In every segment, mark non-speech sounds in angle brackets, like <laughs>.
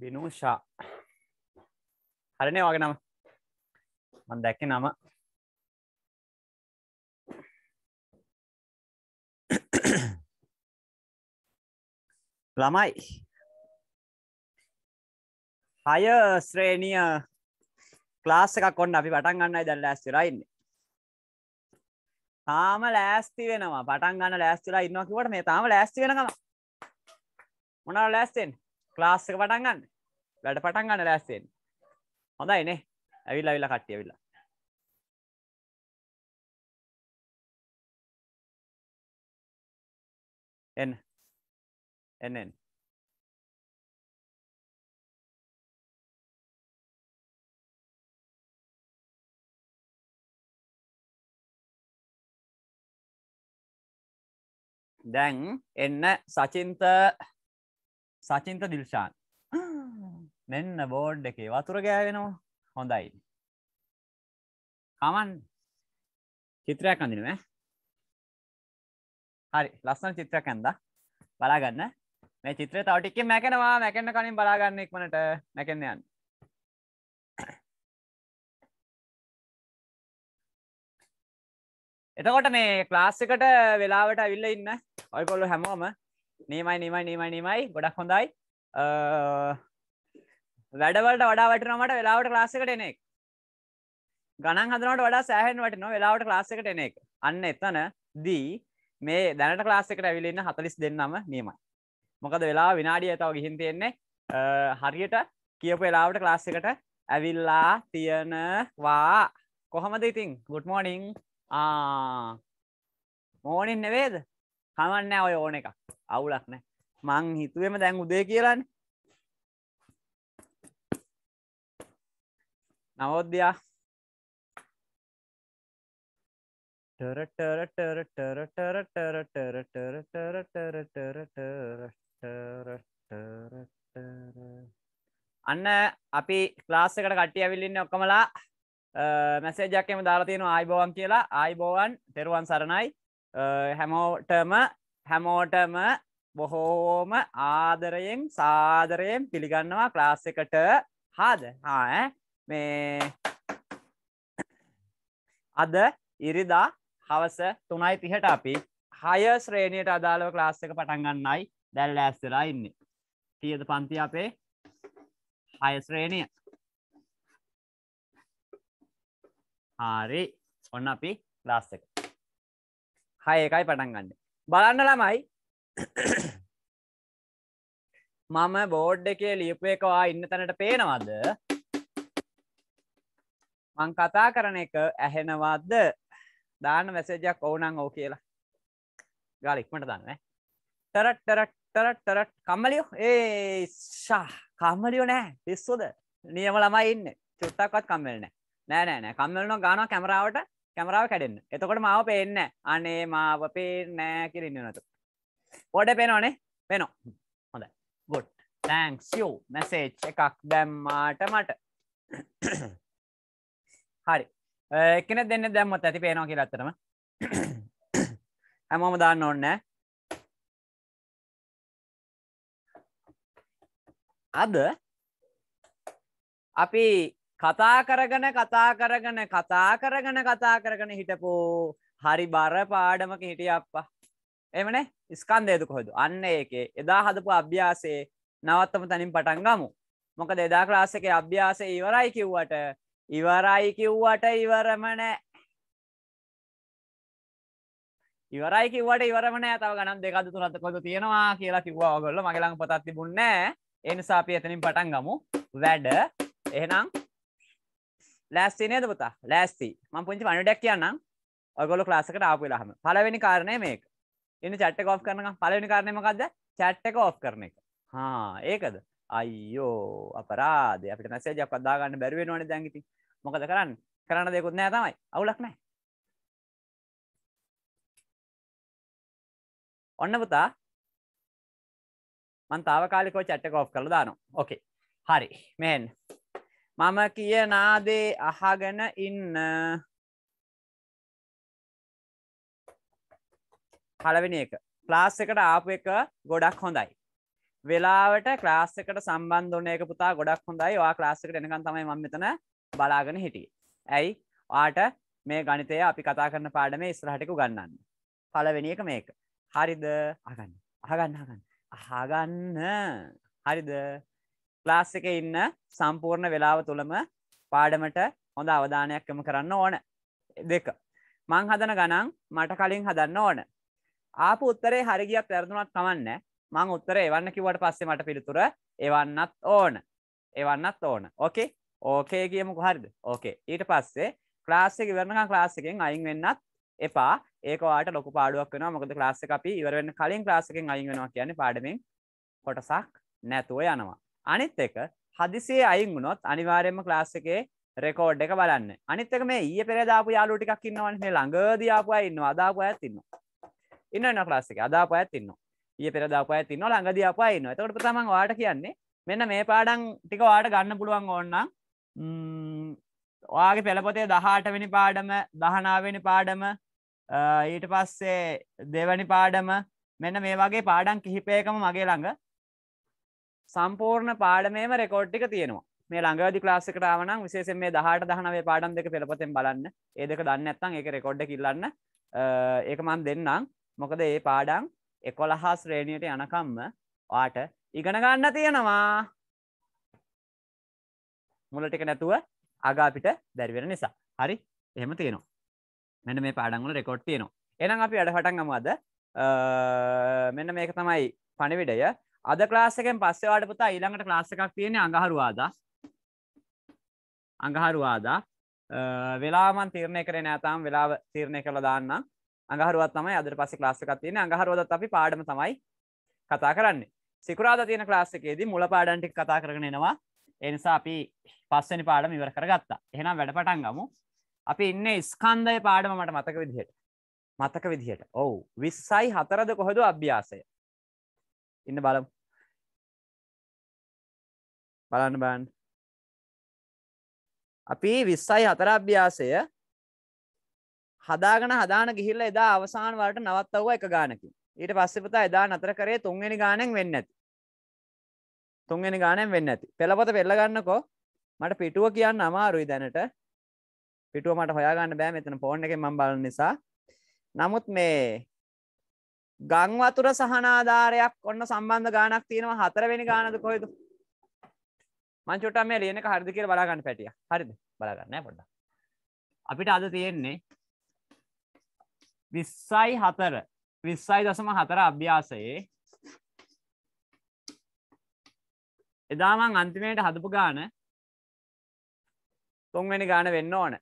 බිනූෂා හරිනේ වගේ නම මන් දැක්ක නම ළමයි හය ශ්‍රේණිය ක්ලාස් එකක් කොන්න අපි පටන් ගන්නයි දැන් ලෑස්තිලා ඉන්නේ තාම ලෑස්ති වෙනවා පටන් ගන්න ලෑස්තිලා ඉන්නවා කිව්වට මේ තාම ලෑස්ති වෙනකම මොනවා ලෑස්තෙන්නේ ක්ලාස්සක පටන් ගන්න වැඩ පටන් ගන්න ලෑස්සෙන් හොඳ එනේ ඇවිල් ඇවිල්ල කට්ටිය විල්ලා එන්න එන්න එන්න දැන් එන්න සචින්ත සචින්ත දිල්ශාන් මෙන්න බෝඩ් එකේ වතුර ගෑවෙනවා හොඳයි කමන් චිත්‍රයක් අඳිනුම හරි ලස්සන චිත්‍රයක් ඇන්ද බලාගන්න මේ චිත්‍රය තවටික්ක මැකෙනවා මැකෙන්න්න කලින් බලාගන්න එක්මනට මැකෙන්න්න යන්න එතකොට මේ ක්ලාස් එකට වෙලාවට ඇවිල්ල ඉන්න ඔයකොල්ලු හැමෝම නේමයි නිමයි නිමයි නිමයි ගොඩක් හොඳයි වැඩවලට වඩා වටනමට වෙලාවට ලාසකට එනෙක් ගණන් හදනට වඩා සෑහන් වටන වෙලාවට ලාසකට එනෙක් අන්න එතන දී මේ දැනට ලාසකට ඇවිලන්න හතලිස් දෙන්නම නියමයි මොකද වෙලා විනාඩිය තව ගිහින් තියෙන්නේ හරියට කියපු වෙලාවට ලාස්සකට ඇවිල්ලා තියනවා කොහොමද ඉතින් ගුඩ්මෝනිින් මෝනින් නෙවේද කමන්න ඔය ඕන එකක් අවුලක් නෑ මං හිතුවම දැන් උදේ කියලන්න නවෝද්‍යයා අන්න අපි ක්ලාස්සකට කට්ටිය ඇවිල්ලින්න ඔක්කමලා මැසේජක්කෙම දාලා තියෙන අයිබෝවන් කියලා අයිබෝවන් තෙරුවන් සරණයි හැමෝටම හැමෝටම බොහෝම ආදරයෙන් සාදරයෙන් පිළිගන්නවා ක්ලාස් එකට හාද හාය මේ අද ඉරිදා හවස තුනයි තිහට අපි හය ශ්‍රේණයට අදාළව ක්ලාස් එක පටන්ගන්නයි දැල් ඇස්සලා ඉන්න තියද පන්ති අපේ හය ශ්‍රේණය හාරි ඔන්න අපි ලාස් එක හය එකයි පටන්ගන්න බලන්න ළමයි මම බෝඩ් එකේ ලියපු එකවා ඉන්න තැනට පේනවද මං කතා කරන එක ඇහෙනවද දාන්න වැසේජයක් ඕනං ඕ කියලා ගාල ඉක්මට දන්න ටරට් ටරට් ටරට් ටරට් කම්මලියෝ ඒ ශා කම්මලියෝ නෑ පිස්සුද නියම ළමයි ඉන්න චුට්ටක්වත් කම්මෙල්න නෑ නෑ නෑ කම්මල්න ගාන කැමරාවට කැමරාව කැඩෙන්න්න එතකොට මාව පේන්න අනේ මාව පේ නෑ කිරන්න නතු පොඩ පෙනෝනේ පෙනෝ හොඳ ගොඩ් තැන්ක්ස් යෝ මැසේ් එකක් දැම්මාට මට හරි එකන දෙන්න දැම්මත් ඇති පේනවා කියලා අතරම හැමෝම දාන්න ඕන්න අද අපි කතා කරගෙන කතා කරගෙන කතා කරගෙන කතා කරගෙන හිටපෝ හරි බර පාඩමක හිටිය අප්පා එමන ස්කන්දේදු කොහොද අන්න ඒකේ එදා හදපු අභ්‍යාසේ නවත්තම තනින් පටන් ගමු මොක දෙදා ක්‍රාසක අභ්‍යාස ඉවරයි කිව්වට ඉවරයි කිව්වට ඉවරමනෑ ඉවරයි කිවට ඉවරමනෑ තව ගනම් දෙකද තුනත් කොද තියෙනවා කියලා කිව්වා ඔගොල්ල මගලං පතත්ති බුන්නෑ එනිසා අපි එතනින් පටන් ගමු වැඩ එහෙනම් ලෑස්සේ නේද පුතා ලෑස්ති මම පුංචි වණඩක් කියන්නම් ඔයගොල්ලෝ ක්ලාස් එකට ආපු වෙලාවම පළවෙනි කාරණේ මේක ඉන්න chat එක off කරනකම් පළවෙනි කාරණේ මොකද්ද chat එක off කරන එක හා ඒකද අයියෝ අපරාධේ අපිට මැසේජ් එකක් අදා ගන්න බැරි වෙනවනේ දැන් ඉතින් මොකද කරන්නේ කරන්න දෙයක්වත් නැහැ තමයි අවුලක් නැහැ ඔන්න පුතා මම తాවකාලිකව chat එක off කරලා දානවා ඕකේ හරි මෙහෙන්න මම කියනාදේ අහගෙන ඉන්න පලවෙෙන එක ප්ලාස් එකට ආපු එක ගොඩක් හොඳයි වෙලාවට ක්ලාස් එකට සම්බන්ධන එක පුතා ගොඩක් හොඳයි වා ලාස්සකට එනකන් තමයි මතන බලාගෙන හිටිය ඇයි ආට මේ ගනිතය අපි කතා කරන පාඩම ඉස්්‍රහටිකු ගන්නන්න පලවෙෙන එක මේක හරිද අගන්න අහගන්න අහගන්න අහගන්න හරිද ලාස් එක ඉන්න සම්පූර්ණ වෙලාව තුළම පාඩමට හොඳ අවධානයක් යොමු කරන්න ඕන දෙක මං හදන ගණන් මට කලින් හදන්න ඕන ආපු උත්තරේ හරිගියක් වැරදුනත් කමන්න මං උත්තර එවන්න කිවට පස්සේ මට පිළිතුර එවන්නත් ඕන එවන්නත් ඕන ඕකේ ඕකේ කියමු හරිද ඕකේ ඊට පස්සේ ක්ලාස් එක ඉවරනකම් ක්ලාස් එකෙන් අයින් වෙන්නත් එපා ඒකවාට ලොකු පාඩුවක් වෙනවා මොකද ක්ලාස් එක අපි ඉවර වෙන්න කලින් ක්ලාස් එකෙන් අයින් වෙනවා කියන්නේ පාඩමෙන් කොටසක් නැතුව යනවා අනිත් එක හදිසේ අයින් වුණොත් අනිවාර්යෙන්ම ක්ලාස් එකේ රෙකෝඩ් එක බලන්න අනිත් එක මේ ඊයේ පෙරේදාපු යාළුවෝ ටිකක් ඉන්නවනේ ළඟදී ආපු අය ඉන්නවා අදාපු අයත් ඉන්නවා ඉන්න වෙන ක්ලාස් එකේ අදාපු අයත් ඉන්නවා ඊයේ පෙරේදාපු අයත් ඉන්නවා ළඟදී ආපු අය ඉන්නවා එතකොට තමයි ඔයාලට කියන්නේ මෙන්න මේ පාඩම් ටික ඔයාලට ගන්න පුළුවන් ඕනනම් ඔයාගේ පෙළපොතේ දහටවෙනි පාඩම දහනාවෙනි පාඩම ඊට පස්සේ දෙවැනි පාඩම මෙන්න මේ වගේ පාඩම් කිහිපයකම මගේ ළඟ සම්පූර්ණ පාඩමේම රෙකෝඩ්ටික තියෙනවා මේ ළඟවදි ක්ලාසිකටාවන විශේෂෙන් මේ දහට දහනවේ පාඩම් දෙක පෙළපතෙන් බලන්න ඒදක දන්න ඇත්තන් එක රෙකොඩ්ඩ කිල්ලන්න ඒක මන් දෙන්නම් මොකද ඒ පාඩම් එකොළහා ශ්‍රේණියට යනකම්ම වාට ඉගෙන ගන්න තියෙනවා මුලටික නැතුව අගාපිට දැරිවෙන නිසා හරි එහෙම තියෙනවා මෙන්න මේ පාඩංගුල රෙකොඩ් තියෙනවා එනම් අපි අඩහටන් අමද මෙන්න මේක තමයි පණිවිඩය අද ක්ලාස්සකෙන් පස්සවාට පුතා ඊළඟට ක්ලාස් එකක් තියෙන අඟහරුවාදා අඟහරුවාදා වෙලාමන් තීරණය කරේ නෑ තාම වෙලාව තීරණය කරලා දාන්න අඟහරුවත් තමයි අදට පස්සේ ක්ලාස් එකක් තියෙන්නේ අඟහරුවාදත් අපි පාඩම තමයි කතා කරන්නේ සිකුරාදා තියෙන ක්ලාස් එකේදී මුල පාඩම් ටික කතා කරගෙන එනවා ඒ නිසා අපි පස්වෙනි පාඩම ඉවර කරගත්තා එහෙනම් වැඩ පටන් ගමු අපි ඉන්නේ ස්කන්ධය පාඩම මට මතක විදිහට මතක විදිහට ඔව් 20යි 4ද කොහොද අභ්‍යාසය ඉන්න බලමු බලන්න බාන් අපි විස්සයි හතර අභ්‍යාසය හදාගෙන හදාන ගිහිල්ල එදා අවසාන වලට නවත්තව්ව එක ගානකින් ඊට පස්සෙපතා එදා නතර කරේ තුන්වෙනි ගානෙන් වෙන්න ඇති තුන්වෙනි ගානෙන් වෙන්න ඇති පෙළපොත පෙල්ලගන්නකෝ මට පිටුව කියන්න අමාරුයි දැනට පිටුව මට හොයාගන්න බෑ මෙතන ෆෝන් එකෙන් මම බලන නිසා නමුත් මේ ගංවතුර සහනාධාරයක් ඔන්න සම්බන්ධ ගානක් තියෙනවා හතරවෙනි ගානද කොහෙද මංචොට මේ ලියන එක හරිදි කියල බලාගන්න පැටිය හරිද බලාගන්න පොඩ අපිට අද තියෙන්නේ විස්සයි හතර විස්සයි දසම හතර අභ්‍යාසයේ එදාමං අන්තිමයට හදපු ගාන තුන්වැනි ගාන වෙන්න ඕන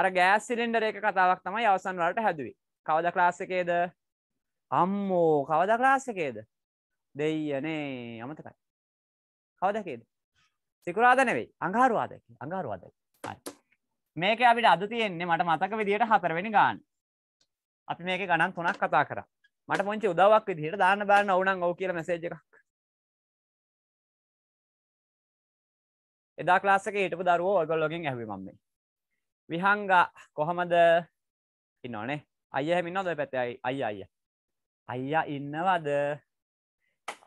අර ගෑස් සිලින්ඩර එක කතාවක් තමයි අවසන් වලට හැදුවේ කවද ක්ලාස් එකේද අම්මෝ කවද ක්ලාස් එකේද දෙයියනේ අමතකයි කවදකේද සිකුරාද නෙවෙයි අඟහරුවාදකි අඟහරුවාදකි මේක අපිට අද තියෙන්නේ මට මතක විදිහට හතරවෙනි ගාන අපි මේක ගණන් තුනක් කතා කරා මට පොංචි උදව්වක් විදිහට දාන්න බලන්න ඕනම් ඔව් කියලා මැසේජ් එකක් එදා ක්ලාස් එකේ හිටපු දරුවෝ ඔයගොල්ලෝගෙන් ඇහුවේ මම මේ විහංගා කොහමද ඉන්නවනේ අයියා හැම ඉන්නවද ඔය පැත්තේ අයියා අයියා අයියා ඉන්නවද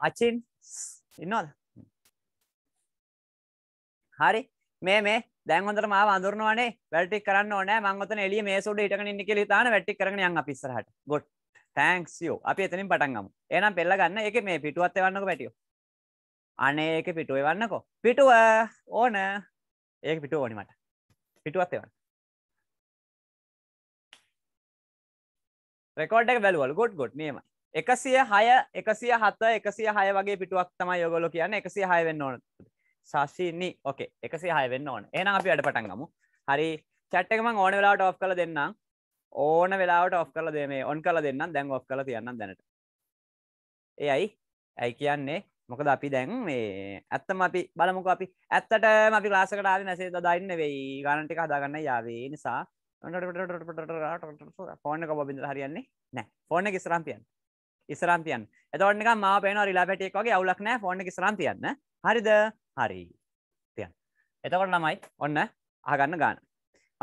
අචින් ඉන්නවද හරි මේ මේ දැන් හොඳට මාව අඳුරනවනේ වැඩ ටික කරන්න ඕනේ මම ඔතන එළිය මේස උඩ හිටගෙන ඉන්න කියලා හිතාන වැඩ ටික කරගෙන යන් අපි ඉස්සරහට ගොඩ් තෑන්ක්ස් යෝ අපි එතනින් පටන් ගමු එහෙනම් පෙල්ල ගන්න ඒකේ මේ පිටුවත් එවන්නකෝ පැටියෝ අනේ ඒකේ පිටුව එවන්නකෝ පිටුව ඕන ඒක පිටුව ඕනි මට පිටුවත් එවන්න රෙකෝඩ් එක බැලුවල ගොඩ් ගොඩ් නියමයි එකසිය හය එකසිය හත එකසිය හය වගේ පිටුවක් තමයි යොගොලො කියන්න එකසිය හය වෙන්න ඕන ශාශීනි ඕකේ එකසි හය වෙන්න ඕන එන අපි අඩ පටන්ගමු හරි චට්ටකම ඕන වෙලාට ඔෆ් කළ දෙන්නම් ඕන වෙලාට ඔෆ් කල දෙ මේ ඔන් කල දෙන්න දැන් ඔෆ් කල තියන්න දැනට ඒ අයි ඇයි කියන්නේ මොකද අපි දැන් මේ ඇත්තම අපි බලමුක අපි ඇත්තට අපි ලාසකටාව නැසේ දයින්න වෙයි ගණටික හදාගන්න යාවේ නිසා ෆෝන එක බොබිඳ හරියන්නේ නෑ ෆෝන එක ස්රම්පියන් ඉස්රම්පියන් එතවන්නක මා පේන රිලා පැටියෙක් වගේ අවුලක් නෑ ෆෝන එක ස්රම්පියන්න හරිද හරි තියන් එතකොට ළමයි ඔන්න අහගන්න ගන්න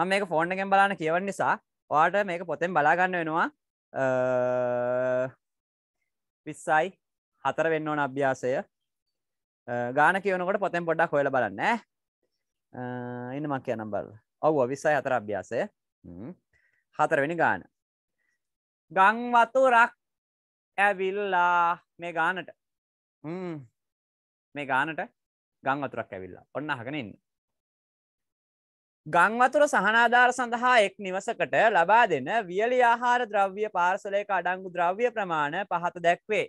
මම මේක ෆෝන් එකෙන් බලන්න කියවන්න නිසා ඔයාට මේක පොතෙන් බලාගන්න වෙනවා විස්සයි හතර වෙන්න ඕන අභ්‍යාසය ගාන කියවනකොට පොතෙන් පොඩ්ඩක් හොයල බලන්න එන්න මක් කියනම් බල ඔව්ව විස්සයි හතර අභ්‍යාසය හතරවෙනි ගාන ගංවතුරක් ඇවිල්ලා මේ ගානට මේ ගානට ගං වතුරක් ඇවිල්ලා ඔන්න අහගෙන ඉන්න ගංවතුර සහනාධාර සඳහා එක් නිවසකට ලබා දෙන වියලි ආහාර ද්‍රව්‍ය පාර්සලයක අඩංගු ද්‍රව්‍ය ප්‍රමාණ පහත දැක්වේ.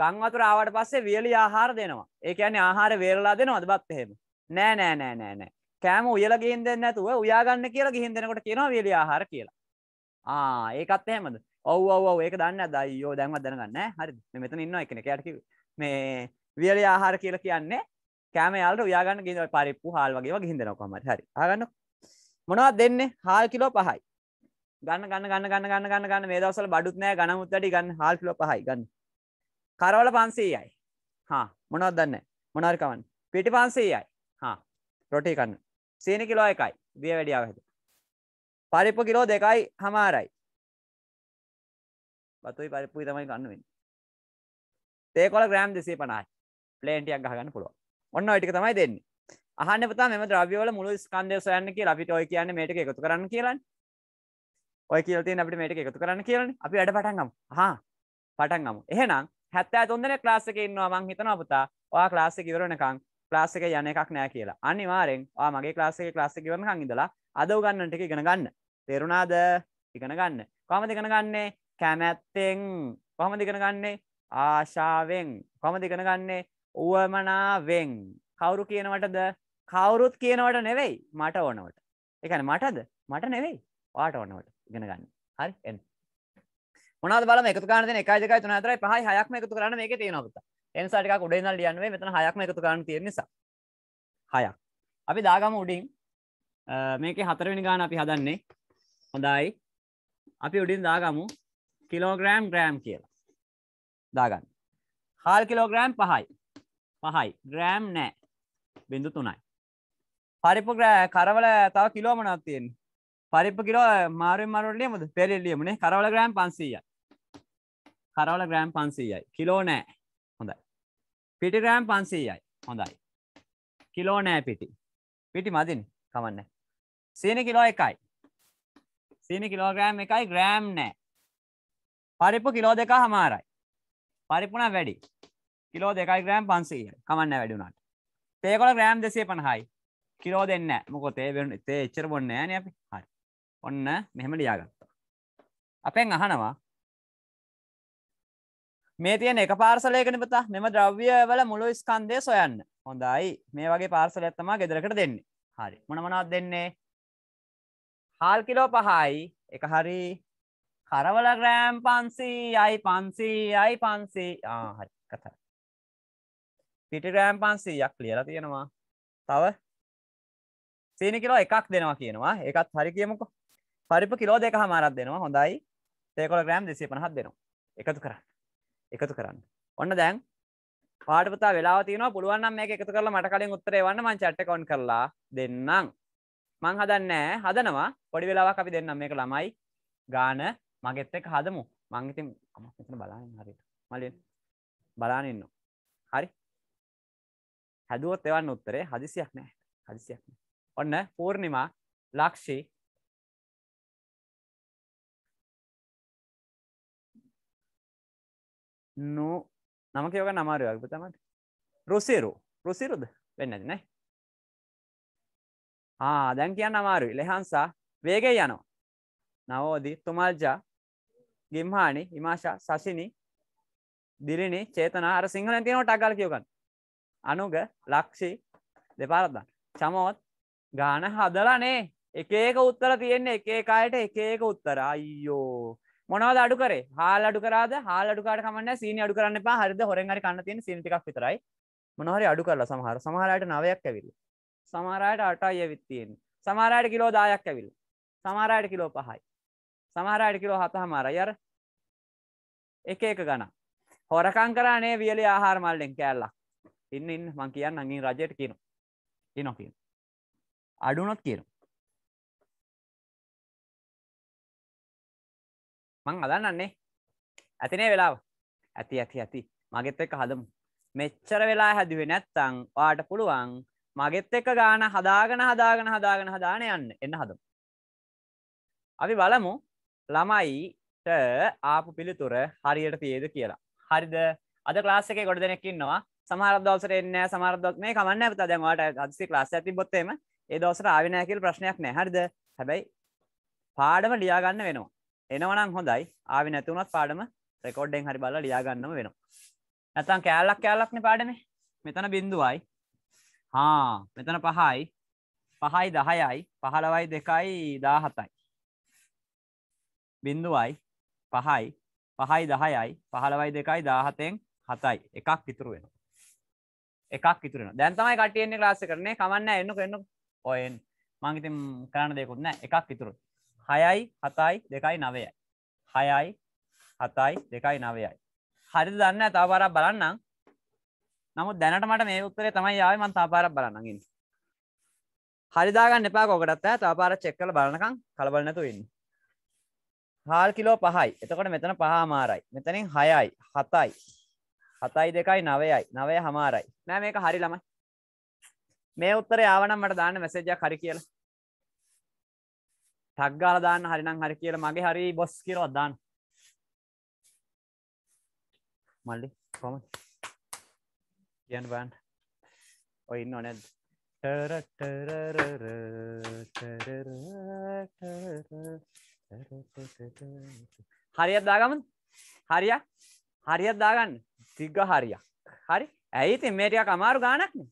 ගංවතුර ආවට පස්සේ වියලි ආහාර දෙනවා ඒක ඇන ආහාර වේරලා දෙනවා අදබත් එහෙම නෑ නෑ නෑ නෑ නෑ කෑම උයල ගිහින් දෙන්න ඇතුව උයාගන්න කියලා ගිහින් දෙනකොට කියනවා වියලි ආහාර කියලා ආ ඒකත් එහෙමද ඔව් ඔව් ඔව් ඒක දන්න අද අයියෝ දැන්වත් දැනගන්න නෑ හරිද මෙතන ඉන්නවා එකනේ කයට කිව්වේ මේ වියලි ආහාර කියලා කියන්නේ කෑම යාලට උයාගන්න ගිහින් පරිප්පු හාල් වගේ වගේ හින්දනවා කොහමද හරි ආගන්න මොනවද දෙන්නේ හාල් කිලෝ 5යි ගන්න ගන්න ගන්න ගන්න ගන්න ගන්න ගන්න මේ දවස්වල බඩුත් නෑ ගණමුත් වැඩි ගන්න හාල් කිලෝ 5යි ගන්න කරවල 500යි හා මොනවද දන්නේ මොනවාරි කවන්න පිටි 500යි හා රොටි කන්න සීනි කිලෝ 1යි දිය වැඩියාව හැද පරිප්පු කිලෝ 2යි හමාරයි බතුයි පරිප්පුයි තමයි ගන්න වෙන්නේ තේකොළ ග්‍රෑම් 250යි ප්ලේන්ටියක් ගහගන්න පුළුව ඔන්න ඔටික තමයි දෙන්න අහන්න පතා මෙම ද්‍රව්‍යවල මුළු ස්කන්දය සයන්න කිය අපිට ඔය කියන්න මේට එකතු කරන්න කියලන්න ඔය කියලති අපට මේට එකතු කරන්න කියලන අපි වැඩ පටන්ගම් හා පටන්ගම එහෙනම් හැත්තෑ තුන්දන ක්ලාසක ඉන්නවා මං හිතන පුතා ඔයා ක්ලාසික ඉවරණකං ලාසික යන එකක් නෑ කියලා අනිවාරෙන් මගේ ලාසික ලාසික වරනකං ඉඳලා අදව ගන්නට ඉගෙන ගන්න තේරුණාද ඉගෙන ගන්න කොමද ඉගෙන ගන්නේ කැමැත්තෙන් කොහමද ඉගෙන ගන්නේ ආශාවෙන් කොමද ඉගෙන ගන්නේ වුවමනාවෙන් කවුරු කියනවටද කවුරුත් කියනවට නෙවෙයි මට ඕනවට එකන මටද මට නෙවෙයි වාට ඕනවට ගෙන ගන්න හරි එන්න මොනද බල එකතු කාන එකජක තුන අතරයි පහයි හයක්ම එකතු කරන්න මේක තියෙනවත එනිසාටික උඩේ නල් ියන්නේ මෙතන හයක්ම එකතු කරන්න තියෙන නිසා හයක් අපි දාගම උඩින් මේක හතරවෙනි ගාන අපි හදන්නේ හොඳයි අපි උඩින් දාගමු කිලෝග්‍රෑම් ග්‍රෑම් කියලා දාගන්න හාල් කිලෝග්‍රෑම් පහයි පහයි ග්‍රෑම් නෑ බිඳු තුනයි පරිප ග්‍රෑ කරවල තව කිලෝමනක් තියෙන පරිප කිලෝ මාරුවෙන් මරුවලියමද පෙරෙල්ලියමනේ කරවල ග්‍රෑම් පන්සීයයි කරවල ග්‍රෑම් පන්සීයයි කිලෝ නෑ හොඳයි පිටි ග්‍රෑම් පන්සීයයි හොඳයි කිලෝ නෑ පිටි පිටි මදින් කමන්න සීන කිලෝ එකයි සීන කිලෝග්‍රෑම් එකයි ග්‍රෑම් නෑ පරිප්පු කිලෝ දෙකා හමාරයි පරිප්පුනා වැඩි කිලෝ දෙකයි ග්‍රෑම් පන්සීය කමන්න වැඩුණට තේකොල ග්‍රෑම් දෙසේ පණහයි කිලෝ දෙන්න මොකො තේ තේ එච්චර බොන්න ෑන අපි හරි ඔන්න මෙහෙම ලියාගත්තා අපෙන් අහනවා මේ තියෙන එක පාර්සලයකන පතා මෙම ද්‍රව්‍ය වල මුළු ස්කන්දය සොයන්න හොඳයි මේ වගේ පාර්සල ඇත්තමා ගෙදරකට දෙන්නේ හරි මොනමනත් දෙන්නේ හාල් කිලෝ පහයි එක හරි කරවල ග්‍රෑම් පන්සී අයි පන්සී අයි පන්සී හරි කතර පිටිරෑම් පන්සීයක් ලියලා තියෙනවා තව සීනි කිලෝ එකක් දෙනවා කියනවා එකත් හරි කියමුකෝ පරිප කිලෝ දෙක හමාරක් දෙනවා හොඳයි තේකොල ග්‍රෑම් දෙසිය පනහත් දෙනවා එකතු කරන්න එකතු කරන්න ඔන්න දැන් පාටපතා වෙලා තින පුළුවන්නම් මේ එකතු කරලා මට කලින් උත්තරේ වන්න මං චට් එකවුන්ට් කරලා දෙන්නම් මං හදන්නේ හදනවා පොඩි වෙලාවක් අපි දෙන්නම් මේක ළමයි ගාන මගෙත් එක්ක හදමු මං ඉතින් කොහොමද බලන්න හරියට මලින් බලන්න ඉන්නවා හරි හැදුවොත් එවන්න උත්තරේ හදිසියක් නෑ හදිසියක් ඔන්න පූර්ණිමා ලක්ෂි නෝ නම කියවක නමාරුවක් තමට රොසිරු රොසිරුද වෙන්න ඇති නෑ ආ දැන් කියන්න අමාරුයි ලෙහන්සා වේගය යනෝ නවෝදි තුමල්ජා ගිම්හානි ඉමාශා සශිනි දිරිණි චේතනා අර සිංහලන් තියෙනවට අගල් කියවගන්න අනුග ලක්ෂි දෙපාරත්දන්න සමෝත් ගාන හදලනේ එකක උත්තර තියෙන්නේ එකේ අයට එකක උත්තර අයියෝ මොනවද අඩු කරේ හාල් අඩු කරාද හාල් අඩුකාට කමන්න සීනි අඩු කරන්න එපා හරිද හොරෙන් හරි කන්න තියෙන සීනි ටිකක් විතරයි මොනහරි අඩු කරලා සමහර සමහරයට නවයක් ඇවිල්ල සමහරයට අටයි ඇවිත් තියෙන්නේ සමහරයට කිලෝ 10ක් ඇවිල්ල සමහරයට කිලෝ 5යි සමහරයට කිලෝ 7මාරයි අර එක එක ගණන් හොරකම් කරානේ වියලි ආහාර මල්ලෙන් කෑල්ලක් ඉන්න ඉන්න මං කියන්න අගින් රජයට කියන කියන කිය අඩුනොත් කියන මං අදන්නන්නේ ඇතිනේ වෙලාව ඇති ඇති ඇති මගෙත් එක හදමු මෙච්චර වෙලා හැදුවේ නැත්තං වාට පුළුවන් මගෙත් එක ගාන හදාගෙන හදාගෙන හදාගෙන හදාන යන්න එන්න හදමු අපි බලමු ළමයිට ආපු පිළිතුර හරියට තියේද කියලා හරිද අද ක්ලාස් එකේ ගොඩ දෙනෙක්කින්නවා සමාරදවසර එන්න සමාරදක් මේ කමන්න ඇත දැමට අදසි ලාස ඇති බොත්තේම ඒ දවසර ආවිනයකිල් ප්‍රශ්නයක් නැහැරිද හැබැයි පාඩම ලියාගන්න වෙනවා. එනවනම් හොඳයි ආවි නැතුනත් පාඩම රෙකෝඩ්ඩෙන් හරි බල ලියාගන්නම වෙනවා. ඇතන් කෑල්ලක් කෑල්ලක්න පාඩනේ මෙතන බින්දුවයි හා මෙතන පහයි පහයි දහයයි පහළවයි දෙකයි දාහතයි. බින්දුවයි පහයි පහයි දහයයි පහළවයි දෙකයි දාහතෙන් හතයි එකක් ඉතුරු වෙන. එකක් ඉතුරෙන දැන් තමයි කටියන්නේ ලාස කරන කමන්න එන්නක එන්න ඔයෙන් මංගිතින් කරන්න දෙකුත්න එකක් ඉතුරු හයයි හතයි දෙකයි නවයයි හයයි හතයි දෙකයි නවයයි හරි දන්න තාපාරක් බලන්නම් නමුත් දැනට මට මේ උත්තරේ තමයි යාවේ මං තාපාරක් බලන්නගින් හරිදාගන්න එපා කොකටත් තාපාර චෙක් කළ බලනකම් කලබල නැතු වෙන්න හාල් කිලෝ පහයි එතකොට මෙතන පහ මාරයි මෙතනින් හයයි හතයි හතයි දෙකයි නවයයි නවය හමාරයි නෑ මේක හරි ළමයි මේ උත්තර යාවනම් මට දාන්න මැසේජයක් හරි කියලා ටක්ගාල දාන්න හරිනම් හරි කියලා මගේ හරි බොස් කියලා දාන්න මල්ලි කොම කියන්න බෑන් ඔය ඉන්න ඕනේද හරියක් දාගමු හරියක් හරියක් දාගන්න සිග්ග හරියක් හරි ඇයිති මේටියක් අමාරු ගානක්න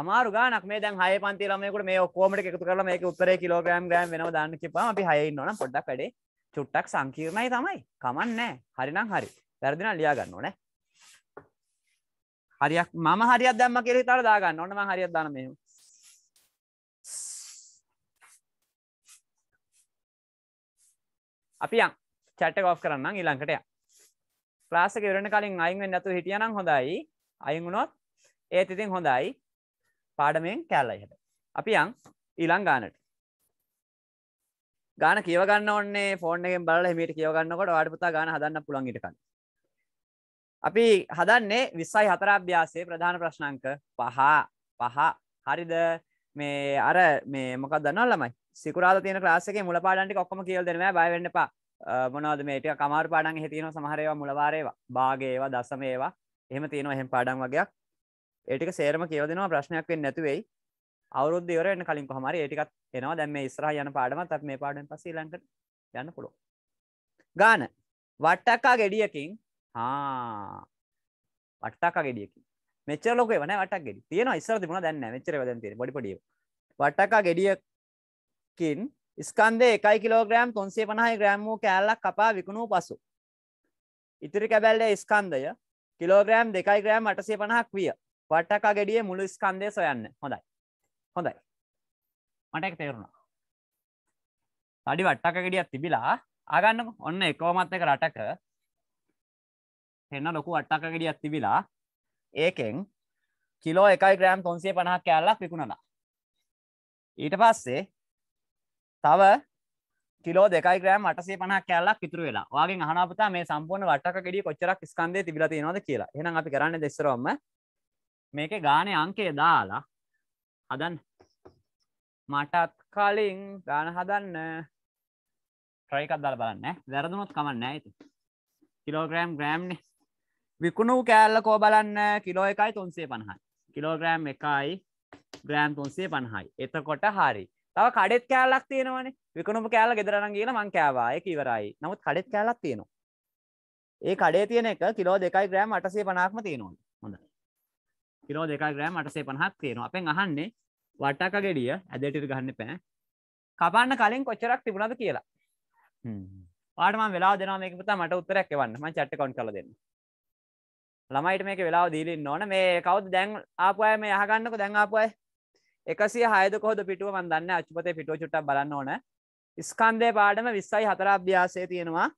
අමාරු ගානක් මේ දැන් හය පන්ති ළමයකට මේ ඔක්කෝමට එකතු කරලා මේක උත්තරේ කිලෝග්‍රෑම් ගෑම් වෙනවා දාන්න කිපම අපි හයින්න ඕන පොඩ්ඩක් වැඩේ චුට්ටක් සංකීර්ණයි තමයි කමන්නෑ හරිනම් හරි වැරදින ලියා ගන්න ඕනේ හරියක් මම හරියක් දැම්ම කියලා හිතාලා දාගන්න ඕන මම හරියක් දාන මෙහෙම අපි යන් chat එක off කරන්නම් ඊළඟට යන්න ්‍රාසක විරණ කලින් අයිුවෙන් නැතු හිටියනම් හොඳයි අයුුණොත් ඒත් ඉතින් හොඳයි පාඩමෙන් කැල්ලයිහට අපි යන් ඊළං ගානට ගාන කියවගන්න ඔන්නේ ෆෝර්නෙන් බල හිමිට කියවගන්නකොට අඩපුතා ගාන හදන්න පුළන්ගිටක අපි හදන්නේ විස්සයි හතරාභ්‍යාසේ ප්‍රධාන ප්‍රශ්නංක පහ පහ හරිද මේ අර මේ මොකක් දන්න ළමයි සිකරාද තියෙන ක්‍රාසක මුල පාඩන්ටි ඔක්කම කියල් දෙනවා බයවෙන්න පා මොනවද මේට කමාර පාඩන් හෙතින සමහරේවා මුලවාරේවා භාගේවා දසමේවා එහෙම තියෙන එහෙම පාඩන් වගේයක් ඒටික සේරම කියවදෙනවා ප්‍රශ්නයක් වෙන් නැතුවෙයි අවුරුද්ධ ඉවර වෙන කලින් කොහමරි ඒටිකත් එනවා දැන් මේ ඉස්සරහා යන පාඩමත් අපි මේ පාඩමෙන් පස්සේ ඊළඟට යන්න පුළුවන් ගාන වට්ටක්කා ගෙඩියකින් හා වට්ටක්කා ගෙඩියකින් මෙච්චර ලොකු ඒවා නෑ වටක් ගෙඩි. තියෙනවා ඉස්සර තිබුණා දැන් නෑ. මෙච්චර ඒවා දැන් තියෙන පොඩි පොඩි ඒවා. වටක්කා ගෙඩියකින් ස්කන්දේ එකයි කිලෝග්‍රෑම් තුන්සේ පනහයි ග්‍රෑම් වූ කෑල්ලක් කපා විකුණූ පසු. ඉතිරි කැබැල්ලේ ස්කන්දය කිලෝග්‍රෑම් දෙකයි ග්‍රෑම් අටසේ පනහක් විය පට්ටකා ගෙඩිය මුළු ස්කන්දය සොයන්න හොඳයි හොඳයි මටක් තේරුණා. අඩි වට්ටක ගෙඩියත් තිබිලා ආගන්නක ඔන්න එකෝමත් එක රටක එන්න ලොකු වට්ටක ගෙඩියත් තිබිලා ඒකෙන් කිලෝ එකයි ග්‍රෑම් තුන්සේ පනහක් කෑල්ලක් විකුණලා ඊට පස්සේ තව කිලෝ දෙකයි ග්‍රෑම් අටසේ පනහ කැල්ලක් ඉතුර වෙලා වාගේ අහනපුතා මේ සම්පූර්ණ වටක ගෙඩිය කොච්චරක් ස්කන්දේ තිබිලා තියෙනවද කියලා එහෙනම් අපි කරන්නේ දෙස්සරවම මේකේ ගානේ අංකය දාලා හදන්න මටත් කලින් ගාන හදන්න try එකක් දාලා බලන්න වැරදුනොත් කමක් නැහැ ඉතින් කිලෝග්‍රෑම් ග්‍රෑම්නේ විකුණු කෑල්ලකෝ බලන්න කිලෝ එකයි තුන්සේ පණහයි කිලෝග්‍රෑම් එකයි ග්‍රෑම් තුන්සේ පණහයි එතකොට හරි තව කඩෙත් කෑල්ලක් තියෙනවනේ විකුණුපු කෑල්ල ගෙදරනම් ගිහලා මං කෑවා ඒක ඉවරයි. නමුත් කඩෙත් කෑල්ලක් තියෙනවා. ඒ කඩේ තියෙන එක කිලෝ 2යි ග්‍රෑම් 850ක්ම තියෙනවනේ. හොඳයි. කිලෝ 2යි ග්‍රෑම් 850ක් තියෙනවා. අපෙන් අහන්නේ වටක ගෙඩිය ඇදටිට ගන්න එපා. කපන්න කලින් කොච්චරක් තිබුණාද කියලා. හ්ම්. ඔයාලට මම වෙලාව දෙනවා මේක පුතා මට උත්තරයක් එවන්න. මම chat account කරලා දෙන්න. ළමයිට මේක වෙලාව දීලා ඉන්න ඕන. මේ කවුද දැන් ආපු අය මේ අහගන්නකෝ දැන් ආපු අය. එකසිය හයද කොහොද පිටුව මන්දන්න අච්චපතේ පිටුව චුට්ට බලන්න ඕන ස්කන්දය පාඩම විස්සයි හතර අභ්‍යාසය තියෙනවා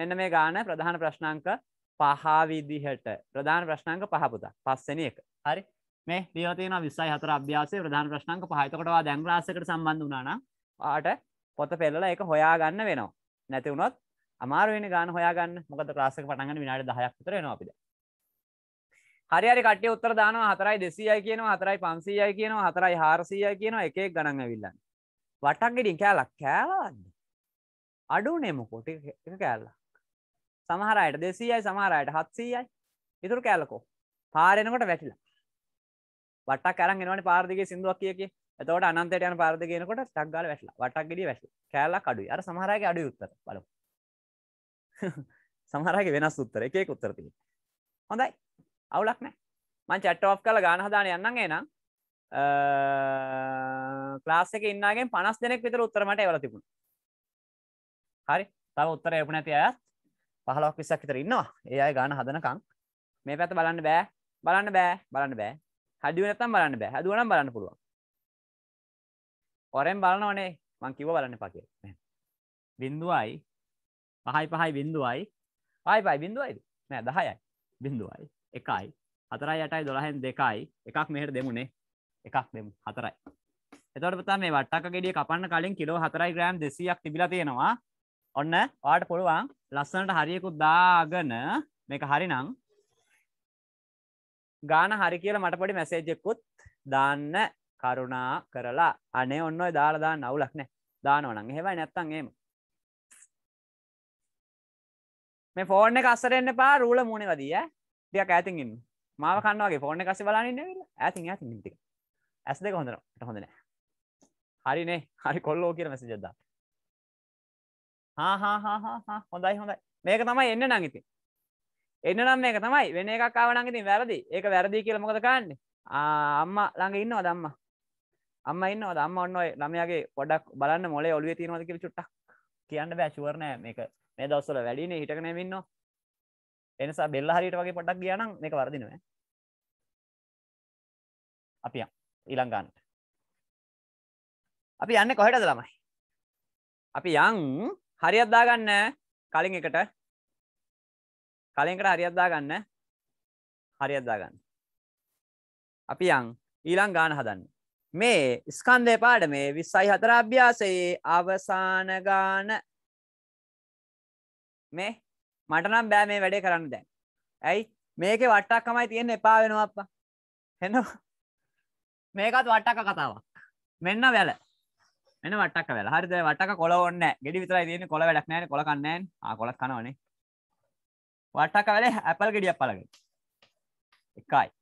මෙන්න මේ ගාන ප්‍රධාන ප්‍රශ්නංක පහාවිදිහට ප්‍රධාන ප්‍රශ්නංක පහපුතා පස්සෙන එක හරි මේ දියතින විස්සයි හතර අභ්‍යාසේ ප්‍රධාන ප්‍රශ්නංක පහතකොටවා දැංග්‍රාසකට සම්බන්ධ වනාන ආට පොත පෙල්ල එක හොයා ගන්න වෙනවා නැතිවුණොත් අමාරුවෙන ගාන හොයාගන්න මොකද ප්‍රාසක පටගන්න විනාට දහයක් විතරෙන අපිට හරිරි කට උත්තර දානවා හතරයි දෙසියයි කියනවා හතරයි පන්සීයයි කියනවා හතරයි හාරසියයි කියනවා එකක් ගණන් ඇවිල්ලන්න වටක් ගෙඩින් කෑලක් කෑලවන්න අඩුනේ මොකෝ ටික එක කෑල්ලක් සමහරයට දෙසීයයි සමහරයට හත්සීයයි ඉතුරු කෑලකෝ පාරෙනකොට වැටිලා වටක් කරන් එනවනේ පාරදිගේ සින්දුවක් කිය කිය එතකොට අනන්තයට යන පාරදිගේ එනකොට ටක් ගාලා වැටිලා වටක් ගෙඩිය වැටිලා කෑල්ලක් අඩුයි අර සමහරයගේ අඩුයි උත්තර බලමු <laughs> සමහරයගේ වෙනස් උත්තර එක එක උත්තර තියෙනවා හොඳයි අවුලක් නෑ මං චට්ටෝ් කල ගාන හදාන යන්න එනම් ලාස්සක ඉන්නගේ පනස් දෙනෙක් විතර උත්තරමට ඇවල තිබුණ හරි තම උත්තර එපන ඇති අයත් පහලක් විසක් විතර ඉන්නවා ඒ අය ගාන හදනකං මේ පැත බලන්න බෑ බලන්න බෑ බලන්න බෑ හඩිුවනතම් බලන්න බෑ හදුවනම් බලන්න පුළුවන් ඔරෙන් බලන ඕනේ මං කිව බලන්න පකිර බින්දුවයි පහයි පහයි බින්දුවයි ආයි පයි බින්දුවයිද නෑ දහයයි බින්දුවයි එකයි හතරයි යටයි දොළහෙන් දෙකයි එකක් මෙහට දෙමුණේ එකක් දෙමු හතරයි එතවට පතා මේ වට්ටක ගෙඩිය කපන්න කලින් කිලෝ හතරයි ග්‍රෑම් දෙසියක් තිබිලා තියෙනවා ඔන්න වාට පුළුවන් ලස්සනට හරියකුත් දාගන මේක හරිනං ගාන හරි කියල මට පොඩි මැසේජෙකුත් දාන්න කරුණා කරලා අනේ ඔන්න දාලා දාන්න අවුලක් නෑ දානවනන් හෙවයි නැත්තන් ඒම මේ ෆෝර්න එක අස්සරෙන්න්න පා රූල මුණේ වදිය දෙයක් ඇතිගින් මාව කන්නවාගේ ෆෝර්න කසි බලාන්න ඇති ඇති ති ඇස් දෙක හොඳනට හොඳන හරිනේ හරි කොල්ලෝ කියර මැසි ජෙද්දා හොඳයි හොඳයි මේක තමයි එන්න නංගිති එන්න නම් මේක තමයි වෙන එකක් කාවනන් ඉතින් වැරදි ඒක වැරදි කියලා මොකද කරන්නේ අම්ම ළඟ ඉන්නවා දම්ම අම්ම ඉන්න දම්ම ඔන්න ළමයාගේ පොඩක් බලන්න මොලේ ඔලුවේ තියෙනවද කියලා චුට්ටක් කියන්න බෑ ෂුවර් නෑ මේක මේ දවස්වල වැඩිනේ හිටගෙන ඉන්නවා එනිසා බෙල්ල හරියට වගේ පොඩ්ඩක් ගියා නම් මේක වර්ධිනවා අපි යන් ඊළඟ ගන්නට අපි යන්නේ කොහෙටද ළමයි අපි යන් හරියක් දාගන්න කලින් එකට කලින් එකට හරියක් දාගන්න හරියක් දාගන්න අපි යන් ඊළඟ ගාන හදන්න මේ ස්කන්ධය පාඩමේ 24 අභ්‍යාසයේ අවසාන ගාන මේ මටනම් බෑ මේ වැඩේ කරන්න දැන් ඇයි මේක වට්ටක්කමයි තියෙන එපා වෙනවා අප්පා හෙන මේකත් වට්ටක කතාවක් මෙන්න වැල මෙන්න වට්ටක් වැල හරිද වට්ටක කොළ ඕනේ ගෙඩි විතරයි තියෙන්නේ කොළ වැඩක් නැහැ කොළ කන්නේ නැහැ ආ කොළ කනවනේ වට්ටක වැලේ ඇපල් ගෙඩියක් පළගෙන එකයි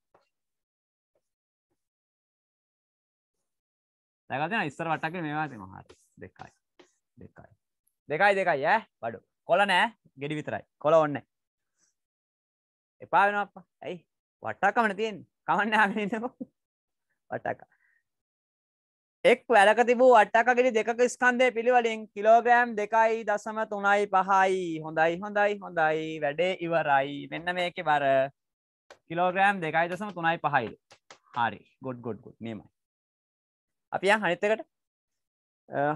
දැකලා ඉස්සර වට්ටක් මේවා තියෙනවා හරි දෙකයි දෙකයි දෙකයි දෙකයි ඈ බඩු කොළ නෑ ගෙඩි විතරයි කොල ඔන්න එපා වෙනවා අප්පා ඇයි වට්ටක්කමන තියෙන්නේ කමන්න ආගෙන ඉන්නකො වට්ටක්ක එක් වැලක තිබූ වට්ටක්ක ගෙඩි දෙකක ස්කන්ධය පිළිවලින් කිලෝග්‍රෑම් දෙකයි දශම තුනයි පහයි හොඳයි හොඳයි හොඳයි වැඩේ ඉවරයි මෙන්න මේකේ බර කිලෝග්‍රෑම් දෙකයි දශම තුනයි පහයි හරි ගොඩ් ගොඩ් ගොඩ් මේමයි අපි යන් අනිත් එකට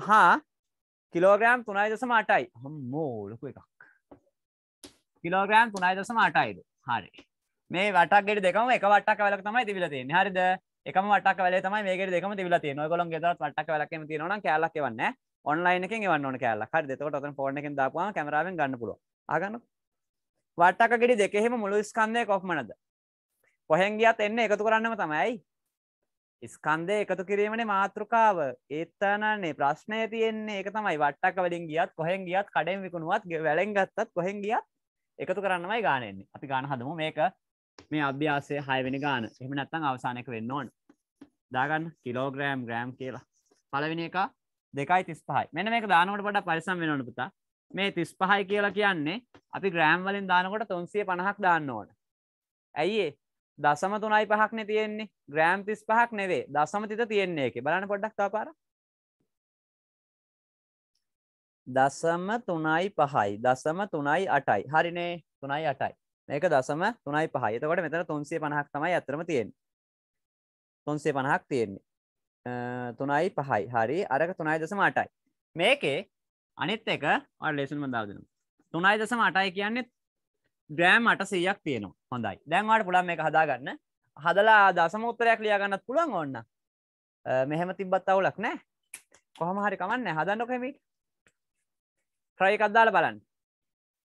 හා කිලෝග්‍රෑම් තුනයි දශම අටයි හම්මෝ ලොකු එකක් කිලෝග්‍රෑම් 3.8යිලු. හරි. මේ වටක් ගෙඩි දෙකම එක වටක් වැලක තමයි තිබිලා තියෙන්නේ. හරිද? එකම වටක් වැලේ තමයි මේ ගෙඩි දෙකම තිබිලා තියෙන්නේ. ඔයගොල්ලෝ ගෙදරත් වටක් වැලක් එහෙම තියෙනවා නම් කෑල්ලක් එවන්නේ නැහැ. ඔන්ලයින් එකෙන් එවන්න ඕන කෑල්ලක්. හරිද? එතකොට ඔතන ෆෝන් එකෙන් දාපුවාම කැමරාවෙන් ගන්න පුළුවන්. ආගන්නකො. වට්ටක ගෙඩි දෙකෙහිම මුළු ස්කන්ධය කොපමණද? කොහෙන් ගියත් එන්න එකතු කරන්නම තමයි. ස්කන්ධය එකතු කිරීමනේ මාතෘකාව. ඒතනනේ ප්‍රශ්නය තියෙන්නේ ඒක තමයි. වට්ටක වලින් ගියත් කොහෙන් ගියත් කඩෙන් විකුණුවත් වැලෙන් ගත්තත් කොහෙන් ගියත් එකතු කරන්නමයි ගානෙන්නේ අපි ගාන හදමු මේක මේ අභ්‍යාසය හයවෙනි ගාන එහම නැත්තං අවසානක වෙන්න ඕන් දාගන්න කිලෝග්‍රෑම් ග්‍රෑම් කියලා පලවෙනි එක දෙකයි තිස් පහයි මෙන මේක දානකට පට පරිසම් වෙනවන පුතා මේ තිස් පහයි කියලා කියන්නේ අපි ග්‍රෑම් වලින් දානකොට තුන්සිය පණහක් දාන්න ඕට ඇයිඒ දසම තුනයි පහක්න තියෙන්නේ ග්‍රෑම් තිස් පහක් නෙවේ දසමතිත තියෙන්නේ එක බලන්න පොඩ්ඩක් තාපාර දසම තුනයි පහයි දසම තුනයි අටයි හරිනේ තුනයි අටයි මේක දසම තුනයි පහයි එතකොට මෙතන තුන්සේ පණහක් තමයි ඇතරම තියෙන තුන්සේ පණහක් තියෙන්නේ තුනයි පහයි හරි අරක තුනයි දසම අටයි මේකේ අනිත් එක අට ලේසුන්ම දාදන තුනයි දසම අටයි කියන්නේ ග්‍රෑම් අට සීයක් තියෙනවා හොඳයි දැන්වාට පුළන් මේ හදාගන්න හදලා දසම උත්තරයක් ලියාගන්නත් පුළුවන් ඔන්න මෙහෙම තිබත් අවුලක් නෑ කොහම හරි කමන්න හදන්නො කැමිට ට්‍රයි එකක් දාලා බලන්න